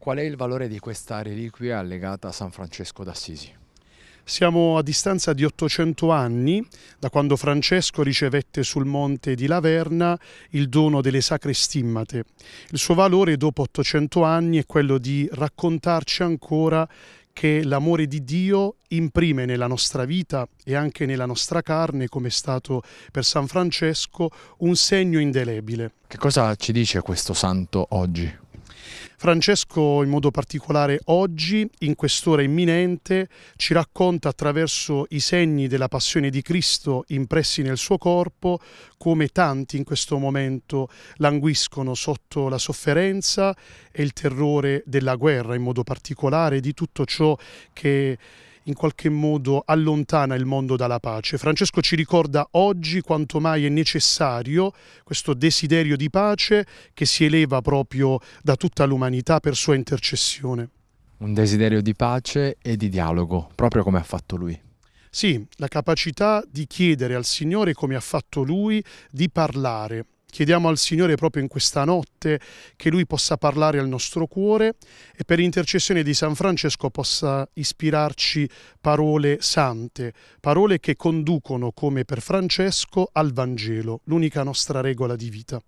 Qual è il valore di questa reliquia legata a San Francesco d'Assisi? Siamo a distanza di 800 anni da quando Francesco ricevette sul monte di Laverna il dono delle sacre stimmate. Il suo valore dopo 800 anni è quello di raccontarci ancora che l'amore di Dio imprime nella nostra vita e anche nella nostra carne, come è stato per San Francesco, un segno indelebile. Che cosa ci dice questo santo oggi? Francesco in modo particolare oggi, in quest'ora imminente, ci racconta attraverso i segni della passione di Cristo impressi nel suo corpo come tanti in questo momento languiscono sotto la sofferenza e il terrore della guerra in modo particolare, di tutto ciò che in qualche modo allontana il mondo dalla pace. Francesco ci ricorda oggi quanto mai è necessario questo desiderio di pace che si eleva proprio da tutta l'umanità per sua intercessione. Un desiderio di pace e di dialogo, proprio come ha fatto lui. Sì, la capacità di chiedere al Signore, come ha fatto lui, di parlare, Chiediamo al Signore proprio in questa notte che Lui possa parlare al nostro cuore e per intercessione di San Francesco possa ispirarci parole sante, parole che conducono, come per Francesco, al Vangelo, l'unica nostra regola di vita.